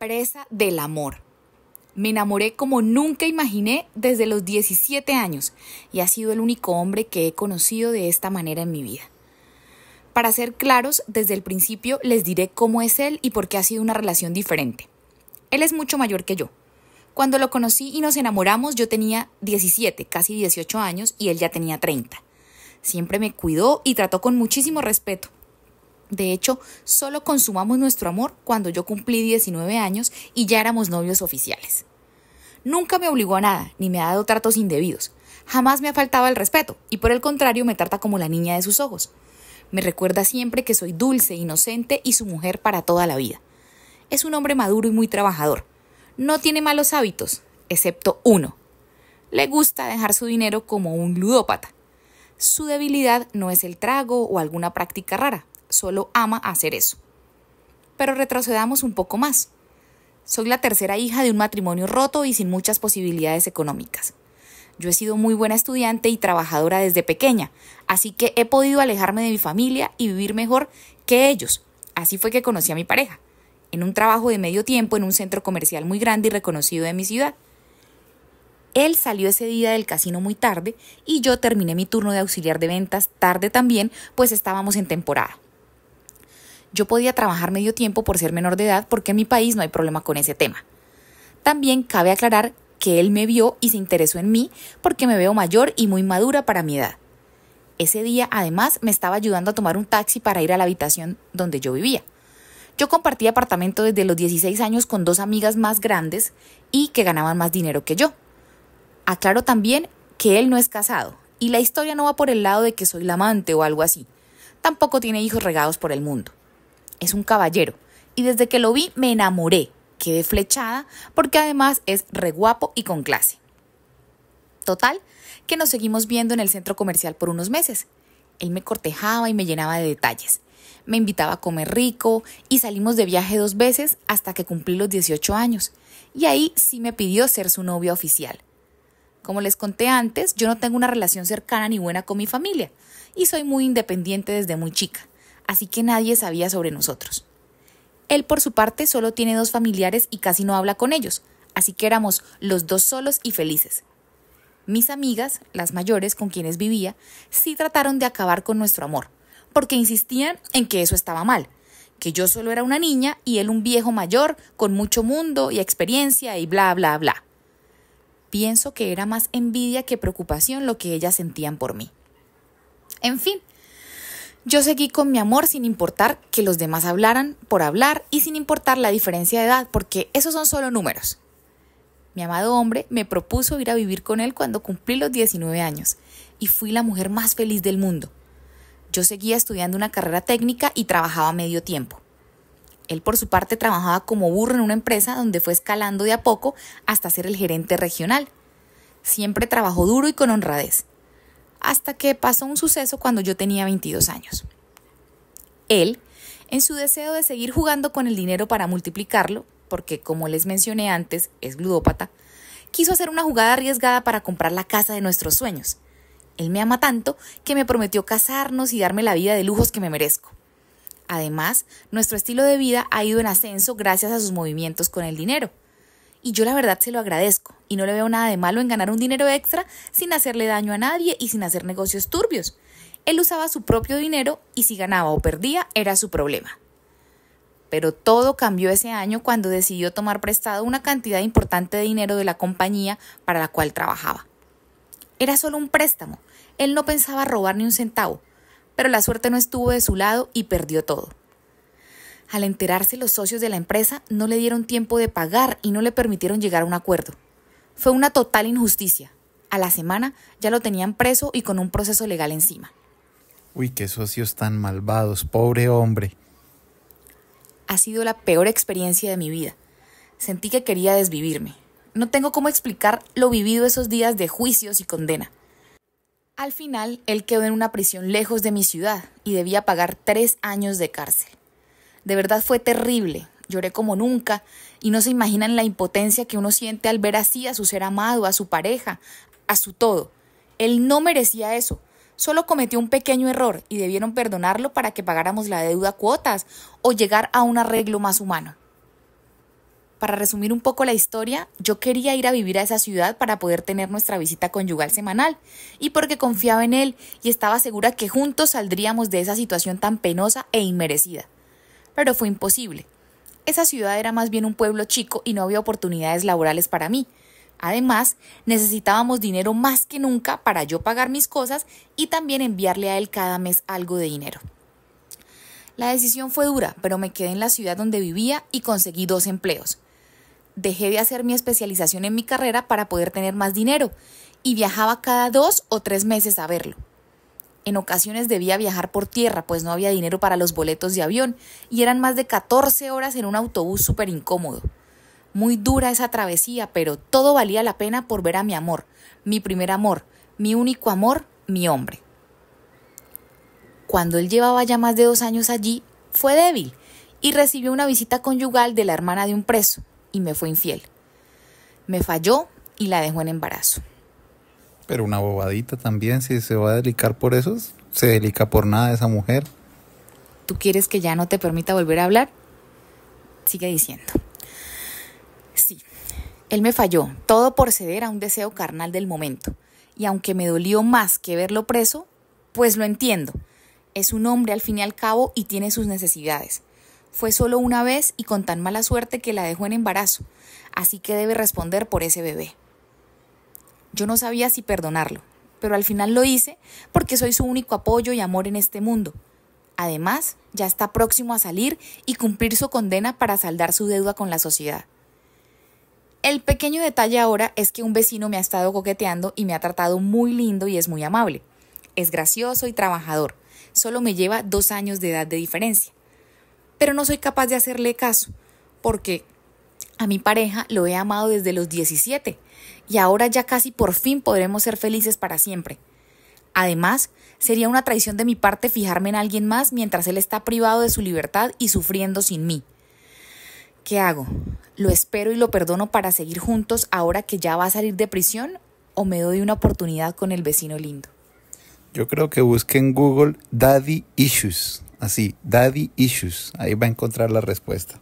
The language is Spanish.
presa del amor. Me enamoré como nunca imaginé desde los 17 años y ha sido el único hombre que he conocido de esta manera en mi vida. Para ser claros, desde el principio les diré cómo es él y por qué ha sido una relación diferente. Él es mucho mayor que yo. Cuando lo conocí y nos enamoramos yo tenía 17, casi 18 años y él ya tenía 30. Siempre me cuidó y trató con muchísimo respeto. De hecho, solo consumamos nuestro amor cuando yo cumplí 19 años y ya éramos novios oficiales. Nunca me obligó a nada, ni me ha dado tratos indebidos. Jamás me ha faltado el respeto, y por el contrario me trata como la niña de sus ojos. Me recuerda siempre que soy dulce, inocente y su mujer para toda la vida. Es un hombre maduro y muy trabajador. No tiene malos hábitos, excepto uno. Le gusta dejar su dinero como un ludópata. Su debilidad no es el trago o alguna práctica rara, solo ama hacer eso. Pero retrocedamos un poco más. Soy la tercera hija de un matrimonio roto y sin muchas posibilidades económicas. Yo he sido muy buena estudiante y trabajadora desde pequeña, así que he podido alejarme de mi familia y vivir mejor que ellos. Así fue que conocí a mi pareja, en un trabajo de medio tiempo en un centro comercial muy grande y reconocido de mi ciudad. Él salió ese día del casino muy tarde y yo terminé mi turno de auxiliar de ventas tarde también, pues estábamos en temporada yo podía trabajar medio tiempo por ser menor de edad porque en mi país no hay problema con ese tema. También cabe aclarar que él me vio y se interesó en mí porque me veo mayor y muy madura para mi edad. Ese día además me estaba ayudando a tomar un taxi para ir a la habitación donde yo vivía. Yo compartí apartamento desde los 16 años con dos amigas más grandes y que ganaban más dinero que yo. Aclaro también que él no es casado y la historia no va por el lado de que soy la amante o algo así. Tampoco tiene hijos regados por el mundo. Es un caballero. Y desde que lo vi me enamoré. Quedé flechada porque además es re guapo y con clase. Total, que nos seguimos viendo en el centro comercial por unos meses. Él me cortejaba y me llenaba de detalles. Me invitaba a comer rico y salimos de viaje dos veces hasta que cumplí los 18 años. Y ahí sí me pidió ser su novia oficial. Como les conté antes, yo no tengo una relación cercana ni buena con mi familia y soy muy independiente desde muy chica así que nadie sabía sobre nosotros. Él por su parte solo tiene dos familiares y casi no habla con ellos, así que éramos los dos solos y felices. Mis amigas, las mayores con quienes vivía, sí trataron de acabar con nuestro amor, porque insistían en que eso estaba mal, que yo solo era una niña y él un viejo mayor con mucho mundo y experiencia y bla, bla, bla. Pienso que era más envidia que preocupación lo que ellas sentían por mí. En fin, yo seguí con mi amor sin importar que los demás hablaran por hablar y sin importar la diferencia de edad, porque esos son solo números. Mi amado hombre me propuso ir a vivir con él cuando cumplí los 19 años y fui la mujer más feliz del mundo. Yo seguía estudiando una carrera técnica y trabajaba medio tiempo. Él por su parte trabajaba como burro en una empresa donde fue escalando de a poco hasta ser el gerente regional. Siempre trabajó duro y con honradez hasta que pasó un suceso cuando yo tenía 22 años. Él, en su deseo de seguir jugando con el dinero para multiplicarlo, porque como les mencioné antes, es ludópata, quiso hacer una jugada arriesgada para comprar la casa de nuestros sueños. Él me ama tanto que me prometió casarnos y darme la vida de lujos que me merezco. Además, nuestro estilo de vida ha ido en ascenso gracias a sus movimientos con el dinero. Y yo la verdad se lo agradezco y no le veo nada de malo en ganar un dinero extra sin hacerle daño a nadie y sin hacer negocios turbios. Él usaba su propio dinero y si ganaba o perdía era su problema. Pero todo cambió ese año cuando decidió tomar prestado una cantidad importante de dinero de la compañía para la cual trabajaba. Era solo un préstamo. Él no pensaba robar ni un centavo, pero la suerte no estuvo de su lado y perdió todo. Al enterarse los socios de la empresa, no le dieron tiempo de pagar y no le permitieron llegar a un acuerdo. Fue una total injusticia. A la semana ya lo tenían preso y con un proceso legal encima. Uy, qué socios tan malvados, pobre hombre. Ha sido la peor experiencia de mi vida. Sentí que quería desvivirme. No tengo cómo explicar lo vivido esos días de juicios y condena. Al final, él quedó en una prisión lejos de mi ciudad y debía pagar tres años de cárcel. De verdad fue terrible. Lloré como nunca y no se imaginan la impotencia que uno siente al ver así a su ser amado, a su pareja, a su todo. Él no merecía eso. Solo cometió un pequeño error y debieron perdonarlo para que pagáramos la deuda a cuotas o llegar a un arreglo más humano. Para resumir un poco la historia, yo quería ir a vivir a esa ciudad para poder tener nuestra visita conyugal semanal, y porque confiaba en él y estaba segura que juntos saldríamos de esa situación tan penosa e inmerecida pero fue imposible. Esa ciudad era más bien un pueblo chico y no había oportunidades laborales para mí. Además, necesitábamos dinero más que nunca para yo pagar mis cosas y también enviarle a él cada mes algo de dinero. La decisión fue dura, pero me quedé en la ciudad donde vivía y conseguí dos empleos. Dejé de hacer mi especialización en mi carrera para poder tener más dinero y viajaba cada dos o tres meses a verlo. En ocasiones debía viajar por tierra, pues no había dinero para los boletos de avión, y eran más de 14 horas en un autobús súper incómodo. Muy dura esa travesía, pero todo valía la pena por ver a mi amor, mi primer amor, mi único amor, mi hombre. Cuando él llevaba ya más de dos años allí, fue débil y recibió una visita conyugal de la hermana de un preso y me fue infiel. Me falló y la dejó en embarazo. Pero una bobadita también, si se va a delicar por eso, se delica por nada esa mujer. ¿Tú quieres que ya no te permita volver a hablar? Sigue diciendo. Sí, él me falló, todo por ceder a un deseo carnal del momento. Y aunque me dolió más que verlo preso, pues lo entiendo. Es un hombre al fin y al cabo y tiene sus necesidades. Fue solo una vez y con tan mala suerte que la dejó en embarazo, así que debe responder por ese bebé. Yo no sabía si perdonarlo, pero al final lo hice porque soy su único apoyo y amor en este mundo. Además, ya está próximo a salir y cumplir su condena para saldar su deuda con la sociedad. El pequeño detalle ahora es que un vecino me ha estado coqueteando y me ha tratado muy lindo y es muy amable. Es gracioso y trabajador. Solo me lleva dos años de edad de diferencia. Pero no soy capaz de hacerle caso, porque a mi pareja lo he amado desde los 17 y ahora ya casi por fin podremos ser felices para siempre. Además, sería una traición de mi parte fijarme en alguien más mientras él está privado de su libertad y sufriendo sin mí. ¿Qué hago? ¿Lo espero y lo perdono para seguir juntos ahora que ya va a salir de prisión o me doy una oportunidad con el vecino lindo? Yo creo que busque en Google Daddy Issues, así, Daddy Issues, ahí va a encontrar la respuesta.